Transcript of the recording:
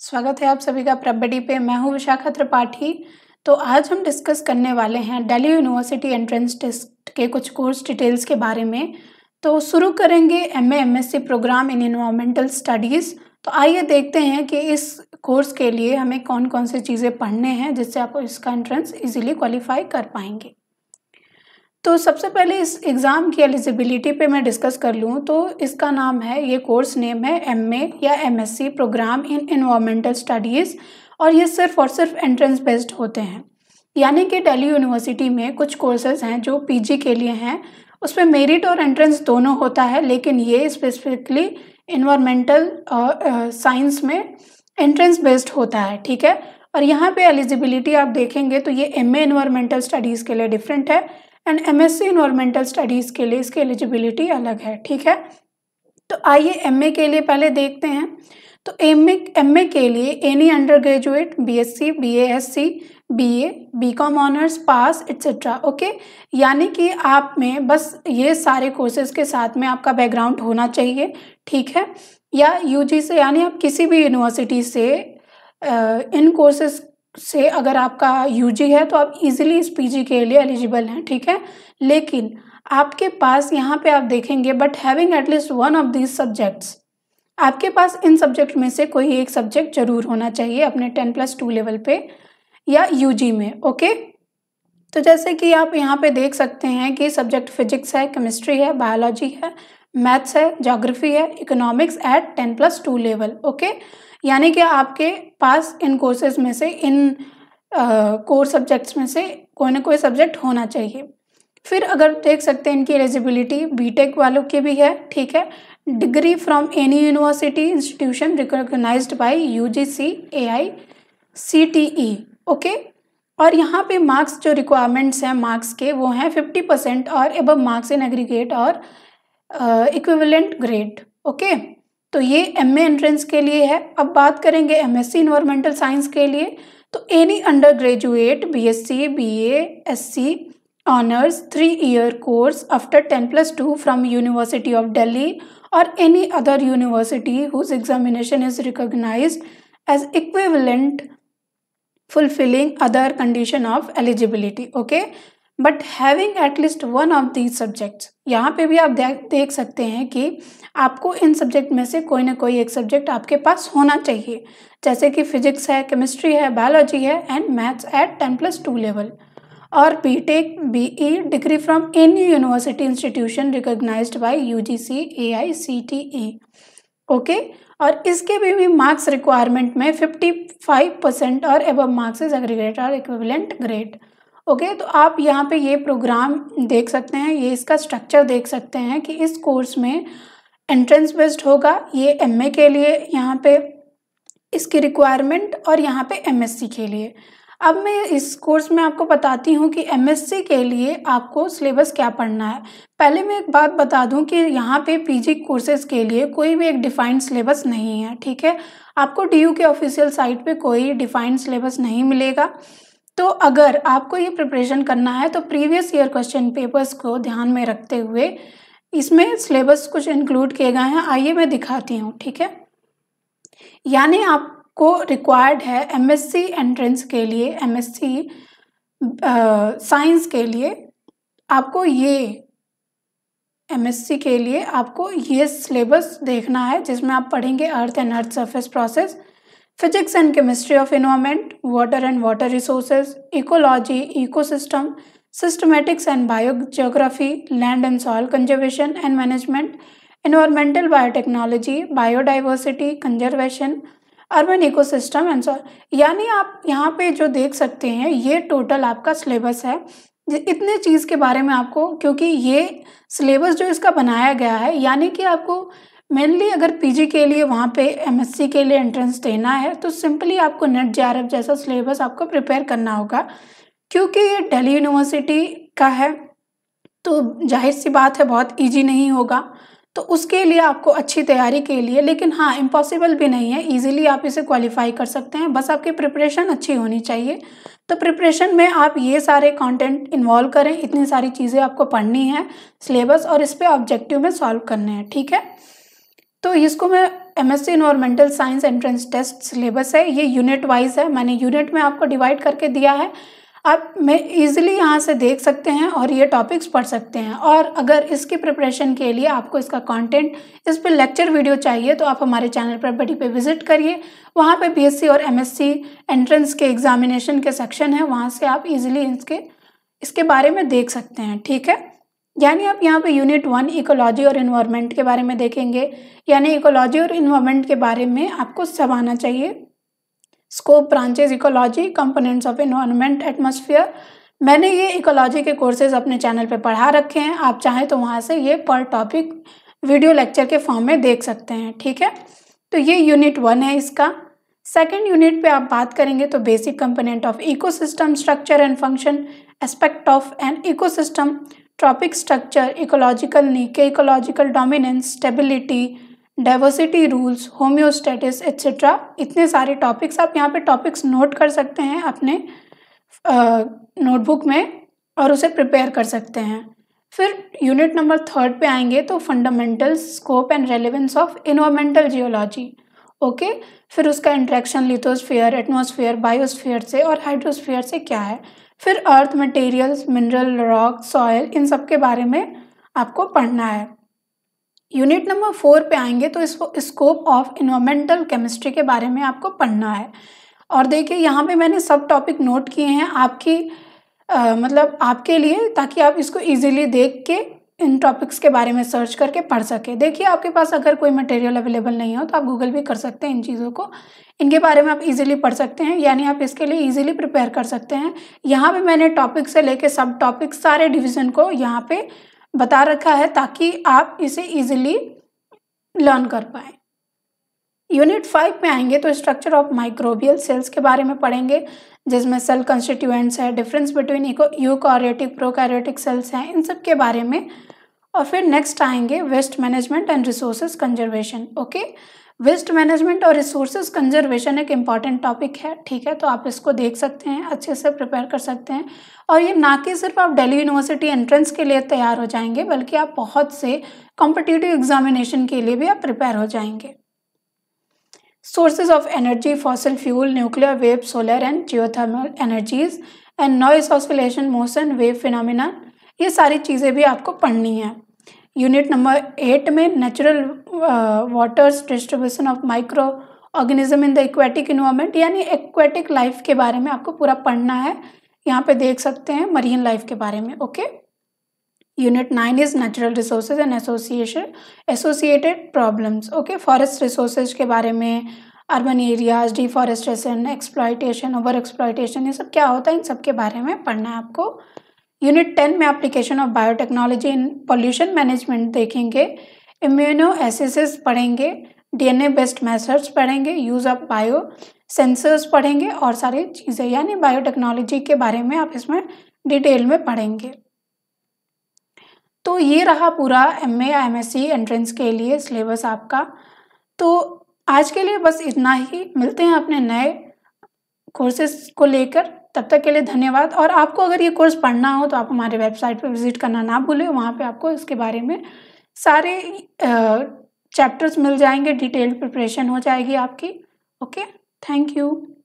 स्वागत है आप सभी का प्रबडी पे मैं हूँ विशाखा त्रिपाठी तो आज हम डिस्कस करने वाले हैं दिल्ली यूनिवर्सिटी एंट्रेंस टेस्ट के कुछ कोर्स डिटेल्स के बारे में तो शुरू करेंगे M M programme in environmental studies तो आइए देखते हैं कि इस कोर्स के लिए हमें कौन कौन सी चीज़ें पढ़ने हैं जिससे आप इसका एंट्रेंस इजीली क्वालिफाई कर पाएंगे तो सबसे पहले इस एग्ज़ाम की एलिजिबिलिटी पे मैं डिस्कस कर लूँ तो इसका नाम है ये कोर्स नेम है एम या M programme in environmental studies और ये सिर्फ और सिर्फ एंट्रेंस बेस्ड होते हैं यानी कि दिल्ली यूनिवर्सिटी में कुछ कोर्सेज हैं जो पी के लिए हैं उसमें मेरिट और एंट्रेंस दोनों होता है लेकिन ये स्पेसिफिकली इन्वामेंटल साइंस में एंट्रेंस बेस्ड होता है ठीक है और यहाँ पे एलिजिबिलिटी आप देखेंगे तो ये एम ए स्टडीज़ के लिए डिफरेंट है एंड सी इन्वायरमेंटल स्टडीज़ के लिए इसकी एलिजिबिलिटी अलग है ठीक है तो आइए ए के लिए पहले देखते हैं तो एम ए के लिए any undergraduate B S C B S C B A B com honours pass etcetera okay यानी कि आप में बस ये सारे कोर्सेज के साथ में आपका बैकग्राउंड होना चाहिए ठीक है या यूजी से यानी आप किसी भी यूनिवर्सिटी से इन कोर्सेज से अगर आपका यूजी है तो आप इजीली इस पीजी के लिए एलिजिबल हैं ठीक है लेकिन आपके पास यहाँ पे आप देखेंगे but having at least one of these subjects आपके पास इन सब्जेक्ट में से कोई एक सब्जेक्ट जरूर होना चाहिए अपने टेन प्लस टू लेवल पे या यूजी में ओके तो जैसे कि आप यहाँ पे देख सकते हैं कि सब्जेक्ट फिजिक्स है केमिस्ट्री है बायोलॉजी है मैथ्स है जोग्राफी है economics at ten plus two level okay यानी कि आपके पास इन कोर्सेज में से इन कोर uh, सब्जेक्ट्स में से कोई ना कोई सब्जेक्ट होना चाहिए फिर अगर देख सकते हैं इनकी एलिजिबिलिटी बीटेक वालों की भी है ठीक है degree from any university institution recognise by U G C A I C T E okay और यहाँ पे मार्क्स जो रिक्वायरमेंट्स हैं मार्क्स के वो हैं फिफ्टी परसेंट और एबव मार्क्स इन एग्रीगेट और इक्विवेलेंट ग्रेड ओके तो ये एम ए एंट्रेंस के लिए है अब बात करेंगे M S C environmental science के लिए तो any undergraduate B S C B S C honours three year course after ten plus two from university of Delhi और any other university whose examination is recognise as equivalent fulfilling other condition of eligibility okay but having at least one of these subjects यहाँ पे भी आप देख सकते हैं कि आपको इन सब्जेक्ट में से कोई ना कोई एक सब्जेक्ट आपके पास होना चाहिए जैसे कि फिजिक्स है केमिस्ट्री है बायोलॉजी है and maths at ten plus two level और B tech B E degree from any university institution recognise by U G C A I C T E okay और इसके भी, भी मार्क्स रिक्वायरमेंट में fifty five percent और above marks is aggregate और equivalent grade okay okay, तो आप यहाँ पे ये प्रोग्राम देख सकते हैं ये इसका स्ट्रक्चर देख सकते हैं कि इस कोर्स में एंट्रेंस बेस्ड होगा ये एमए के लिए यहाँ पे इसकी रिक्वायरमेंट और यहाँ पे एमएससी के लिए अब मैं इस कोर्स में आपको बताती हूँ कि एमएससी के लिए आपको सिलेबस क्या पढ़ना है पहले मैं एक बात बता दूँ कि यहाँ पे पीजी कोर्सेज के लिए कोई भी एक डिफाइंड सिलेबस नहीं है ठीक है आपको डीयू के ऑफिशियल साइट पे कोई डिफाइंड सिलेबस नहीं मिलेगा तो अगर आपको ये प्रिपरेशन करना है तो प्रीवियस ईयर क्वेश्चन पेपर्स को ध्यान में रखते हुए इसमें सिलेबस कुछ इंक्लूड किए गए हैं आइए मैं दिखाती हूँ ठीक है यानी आपको रिक्वायर्ड है एमएससी एंट्रेंस के लिए एमएससी साइंस के लिए आपको ये एमएससी के लिए आपको ये सिलेबस देखना है जिसमें आप पढ़ेंगे earth and earth surface process physics and chemistry of environment, water and water resources, ecology, ecosystem, systematics and biogeography, land and soil conservation and management, environmental biotechnology, biodiversity, conservation, urban ecosystem and soil यानी आप यहाँ पे जो देख सकते हैं ये total आपका सिलेबस है इतने चीज़ के बारे में आपको क्योंकि ये सिलेबस जो इसका बनाया गया है यानी कि आपको मेनली अगर पीजी के लिए वहाँ पे एमएससी के लिए एंट्रेंस देना है तो सिंपली आपको नेट जे जैसा सिलेबस आपको प्रिपेयर करना होगा क्योंकि ये दिल्ली यूनिवर्सिटी का है तो जाहिर सी बात है बहुत इजी नहीं होगा तो उसके लिए आपको अच्छी तैयारी के लिए लेकिन हाँ इम्पॉसिबल भी नहीं है इजीली आप इसे क्वालिफाई कर सकते हैं बस आपकी प्रिपरेशन अच्छी होनी चाहिए तो प्रिपरेशन में आप ये सारे कंटेंट इन्वॉल्व करें इतनी सारी चीज़ें आपको पढ़नी है सिलेबस और इस पर ऑब्जेक्टिव में सॉल्व करने हैं ठीक है तो इसको मैं M S C environmental science entrance test syllabus है ये यूनिट वाइज है मैंने यूनिट में आपको डिवाइड करके दिया है आप मैं इजीली यहाँ से देख सकते हैं और ये टॉपिक्स पढ़ सकते हैं और अगर इसकी प्रिपरेशन के लिए आपको इसका कंटेंट इस पर लेक्चर वीडियो चाहिए तो आप हमारे चैनल पर बड़ी पे विजिट करिए वहाँ पे बीएससी और एमएससी एंट्रेंस के एग्जामिनेशन के सेक्शन है वहाँ से आप इजीली इसके इसके बारे में देख सकते हैं ठीक है यानी आप यहाँ पे यूनिट वन इकोलॉजी और इन्वायरमेंट के बारे में देखेंगे यानी इकोलॉजी और इन्वायरमेंट के बारे में आपको सब आना चाहिए scope branches ecology components of environment atmosphere मैंने ये इकोलॉजी के कोर्सेज अपने चैनल पे पढ़ा रखे हैं आप चाहें तो वहाँ से ये पर टॉपिक वीडियो लेक्चर के फॉर्म में देख सकते हैं ठीक है तो ये यूनिट वन है इसका सेकेंड यूनिट पे आप बात करेंगे तो basic component of ecosystem structure and function aspect of an ecosystem trophic structure ecological niche ecological dominance stability diversity rules homeostasis etcetera इतने सारे टॉपिक्स आप यहाँ पे टॉपिक्स नोट कर सकते हैं अपने नोटबुक में और उसे प्रिपेयर कर सकते हैं फिर यूनिट नंबर थर्ड पे आएंगे तो fundamentals scope and relevance of environmental geology okay फिर उसका इंट्रैक्शन लिथोस्फीयर एटमोसफियर बायोस्फीयर से और हाइड्रोस्फीयर से क्या है फिर earth materials mineral rock soil इन सब के बारे में आपको पढ़ना है यूनिट नंबर फोर पे आएंगे तो इसको स्कोप ऑफ इन्वामेंटल केमिस्ट्री के बारे में आपको पढ़ना है और देखिए यहाँ पे मैंने सब टॉपिक नोट किए हैं आपकी आ, मतलब आपके लिए ताकि आप इसको इजीली देख के इन टॉपिक्स के बारे में सर्च करके पढ़ सके देखिए आपके पास अगर कोई मटेरियल अवेलेबल नहीं हो तो आप गूगल भी कर सकते हैं इन चीज़ों को इनके बारे में आप इजीली पढ़ सकते हैं यानी आप इसके लिए इजीली प्रिपेयर कर सकते हैं यहाँ पे मैंने टॉपिक से लेके सब टॉपिक सारे डिवीज़न को यहाँ पे बता रखा है ताकि आप इसे ईजिली लर्न कर पाएँ यूनिट फाइव में आएंगे तो स्ट्रक्चर ऑफ माइक्रोबियल सेल्स के बारे में पढ़ेंगे जिसमें सेल कंस्टिट्यूएंट्स है difference between eukaryotic prokaryotic cells हैं इन सब के बारे में और फिर नेक्स्ट आएंगे waste management and resources conservation okay waste management और रिसोर्सेज कंजर्वेशन एक इम्पॉर्टेंट टॉपिक है ठीक है तो आप इसको देख सकते हैं अच्छे से प्रिपेयर कर सकते हैं और ये ना कि सिर्फ आप दिल्ली यूनिवर्सिटी एंट्रेंस के लिए तैयार हो जाएंगे बल्कि आप बहुत से कॉम्पिटिटिव एग्जामिनेशन के लिए भी आप प्रिपेयर हो जाएंगे sources of energy fossil fuel nuclear wave solar and geothermal energies and noise oscillation motion wave phenomenon ये सारी चीज़ें भी आपको पढ़नी है यूनिट नंबर एट में natural waters distribution of microorganism in the aquatic environment यानी एक्वेटिक लाइफ के बारे में आपको पूरा पढ़ना है यहाँ पे देख सकते हैं मरीन लाइफ के बारे में okay unit nine is natural resources and association associated problems okay forest resources के बारे में urban areas deforestation exploitation over exploitation ये सब क्या होता है इन सब के बारे में पढ़ना है आपको यूनिट टेन में application of biotechnology in pollution management देखेंगे इम्यूनो एसिस पढ़ेंगे डीएनए बेस्ड मैसर्स पढ़ेंगे यूज़ ऑफ बायो सेंसर्स पढ़ेंगे और सारी चीज़ें यानी बायोटेक्नोलॉजी के बारे में आप इसमें डिटेल में पढ़ेंगे तो ये रहा पूरा M A M S C entrance के लिए सिलेबस आपका तो आज के लिए बस इतना ही मिलते हैं अपने नए कोर्सेस को लेकर तब तक के लिए धन्यवाद और आपको अगर ये कोर्स पढ़ना हो तो आप हमारे वेबसाइट पर विजिट करना ना भूलें वहाँ पर आपको इसके बारे में सारे चैप्टर्स मिल जाएंगे डिटेल्ड प्रिपरेशन हो जाएगी आपकी ओके थैंक यू